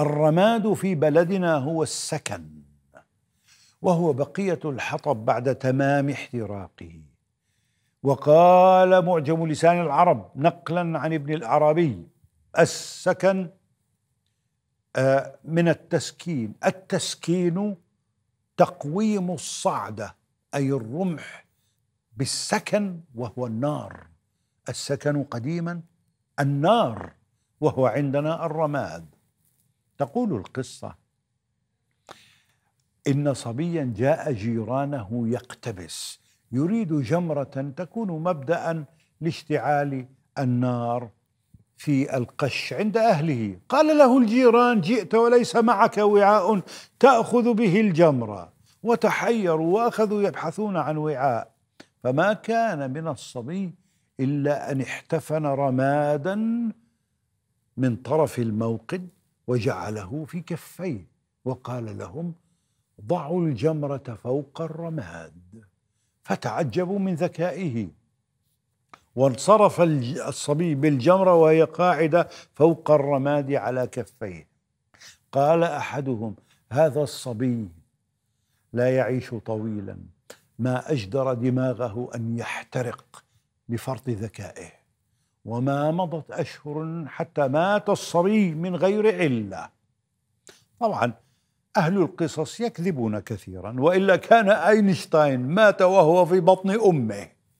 الرماد في بلدنا هو السكن وهو بقيه الحطب بعد تمام احتراقه وقال معجم لسان العرب نقلا عن ابن العربي السكن آه، من التسكين التسكين تقويم الصعده اي الرمح بالسكن وهو النار السكن قديما النار وهو عندنا الرماد تقول القصة إن صبيا جاء جيرانه يقتبس يريد جمرة تكون مبدأ لاشتعال النار في القش عند أهله قال له الجيران جئت وليس معك وعاء تأخذ به الجمرة وتحيروا وأخذوا يبحثون عن وعاء فما كان من الصبي إلا أن احتفن رمادا من طرف الموقد وجعله في كفيه وقال لهم ضعوا الجمرة فوق الرماد فتعجبوا من ذكائه وانصرف الصبي بالجمرة وهي قاعدة فوق الرماد على كفيه قال أحدهم هذا الصبي لا يعيش طويلا ما أجدر دماغه أن يحترق لفرط ذكائه وما مضت أشهر حتى مات الصبي من غير علة طبعا أهل القصص يكذبون كثيرا وإلا كان أينشتاين مات وهو في بطن أمه